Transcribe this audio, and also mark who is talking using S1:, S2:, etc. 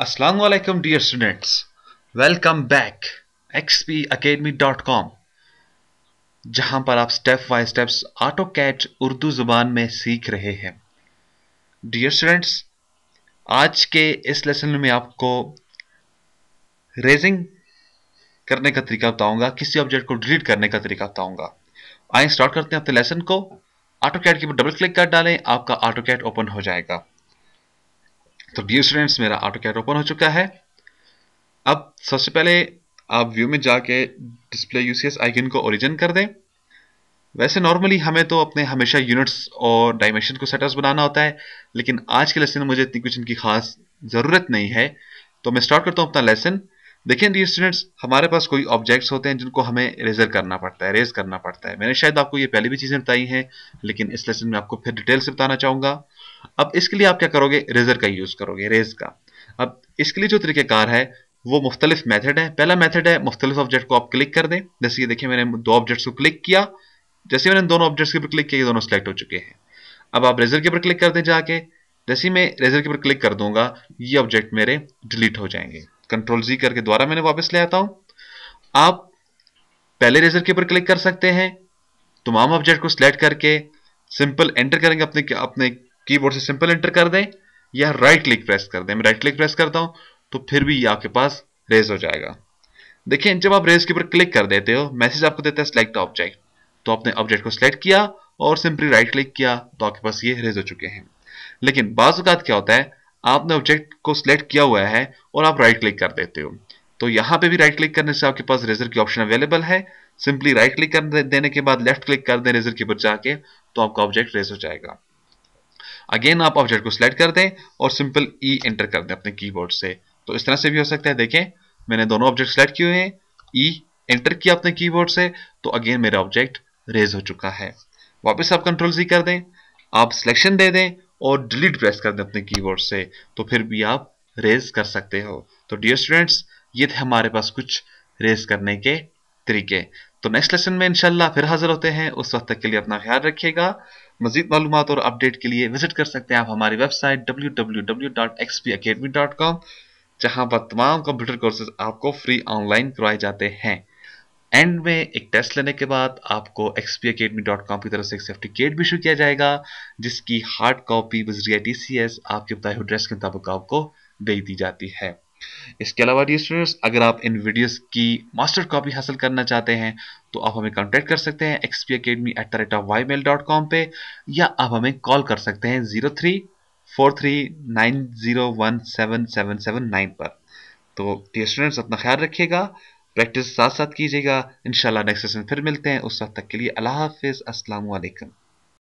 S1: dear students welcome back XP academy dot com जहां पर आप step by steps AutoCAD Urdu जुबान में सीख रहे हैं डियर स्टूडेंट्स आज के इस लेसन में आपको रेजिंग करने का तरीका बताऊंगा किसी ऑब्जेक्ट को डिलीट करने का तरीका बताऊंगा आइए स्टार्ट करते हैं अपने लेसन को ऑटो कैट के ऊपर डबल क्लिक कर डालें आपका ऑटो कैट ओपन हो जाएगा तो डियर स्टूडेंट्स मेरा ऑटो कैट ओपन हो चुका है अब सबसे पहले आप व्यू में जाके डिस्प्ले यूसीएस आइकन को ओरिजिन कर दें वैसे नॉर्मली हमें तो अपने हमेशा यूनिट्स और डायमेंशन को सेटअप्स बनाना होता है लेकिन आज के लेसन में मुझे इतनी कुछ इनकी खास ज़रूरत नहीं है तो मैं स्टार्ट करता हूँ अपना लेसन देखिए डी स्टूडेंट्स हमारे पास कोई ऑब्जेक्ट्स होते हैं जिनको हमें रेजर करना पड़ता है रेज करना पड़ता है मैंने शायद आपको ये पहले भी चीज़ें बताई हैं लेकिन इस लेसन में आपको फिर डिटेल से बताना चाहूँगा अब इसके लिए आप क्या करोगे रेजर का यूज़ करोगे रेज का अब इसके लिए जो तरीक़ेकार है वो मुख्तलिफ मेथड है पहला मेथड है मुख्तलिफ ऑब्जेक्ट को आप क्लिक कर दें जैसे ये देखिए मैंने दो ऑब्जेक्ट्स को क्लिक किया जैसे मैंने दोनों ऑब्जेक्ट्स के ऊपर क्लिक किया ये दोनों सेलेक्ट हो चुके हैं अब आप रेजर के ऊपर क्लिक कर दें जाके जैसे मैं रेजर के ऊपर क्लिक कर दूंगा ये ऑब्जेक्ट मेरे डिलीट हो जाएंगे कंट्रोल जी करके द्वारा मैंने वापस ले आता हूँ आप पहले रेजर के ऊपर क्लिक कर सकते हैं तमाम ऑब्जेक्ट को सिलेक्ट करके सिंपल एंटर करेंगे अपने अपने कीबोर्ड से सिंपल एंटर कर दें या राइट क्लिक प्रेस कर दें मैं राइट क्लिक प्रेस करता हूं तो फिर भी ये आपके पास रेज हो जाएगा देखिए जब आप रेज के ऊपर क्लिक कर देते हो मैसेज आपको देता है सिलेक्ट ऑब्जेक्ट तो आपने ऑब्जेक्ट को सिलेक्ट किया और सिंपली राइट क्लिक किया तो आपके पास ये रेज हो चुके हैं लेकिन बाज़ात क्या होता है आपने ऑब्जेक्ट को सिलेक्ट किया हुआ है और आप राइट क्लिक कर देते हो तो यहाँ पे भी राइट क्लिक करने से आपके पास रेजर की ऑप्शन अवेलेबल है सिंपली राइट क्लिक कर देने के बाद लेफ्ट क्लिक कर दें रेजर के ऊपर जाके तो आपका ऑब्जेक्ट रेज हो जाएगा अगेन आप ऑब्जेक्ट को सिलेक्ट कर दें और सिंपल ई e एंटर कर दें अपने कीबोर्ड से तो इस तरह से भी हो सकता है देखें मैंने दोनों ऑब्जेक्ट सेलेक्ट किए हैं ई e एंटर किया अपने कीबोर्ड से तो अगेन मेरा ऑब्जेक्ट रेज हो चुका है वापस आप कंट्रोल सी कर दें आप सिलेक्शन दे दें और डिलीट प्रेस कर दें अपने कीबोर्ड से तो फिर भी आप रेज कर सकते हो तो डियर स्टूडेंट्स ये थे हमारे पास कुछ रेज करने के तरीके तो नेक्स्ट लेसन में इंशाल्लाह फिर हाजिर होते हैं उस वक्त तक के लिए अपना ख्याल रखिएगा मजीद मालूम और अपडेट के लिए विजिट कर सकते हैं आप हमारी वेबसाइट कॉम जहां पर तमाम कंप्यूटर कोर्सेज आपको फ्री ऑनलाइन करवाए जाते हैं एंड में एक टेस्ट लेने के बाद आपको एक्सपी अकेडमी डॉट कॉम की तरफ से एक किट भी इशू किया जाएगा जिसकी हार्ड कॉपी बजरिया टी सी एस आपके बताए हुए ड्रेस के मुताबिक आपको दे दी जाती है इसके अलावा डी स्टूडेंट्स अगर आप इन वीडियोस की मास्टर कॉपी हासिल करना चाहते हैं तो आप हमें कॉन्टेक्ट कर सकते हैं XP academy at the rate of Y mail dot com पर या आप हमें कॉल कर सकते हैं zero three four three nine zero one seven seven seven nine पर तो डी स्टूडेंट्स अपना ख्याल रखिएगा प्रैक्टिस साथ साथ कीजिएगा इंशाल्लाह नेक्स्ट सेशन फिर मिलते हैं उस वक्त तक के लिए अल्लाह हाफिज़ अस्सलाम वालेकुम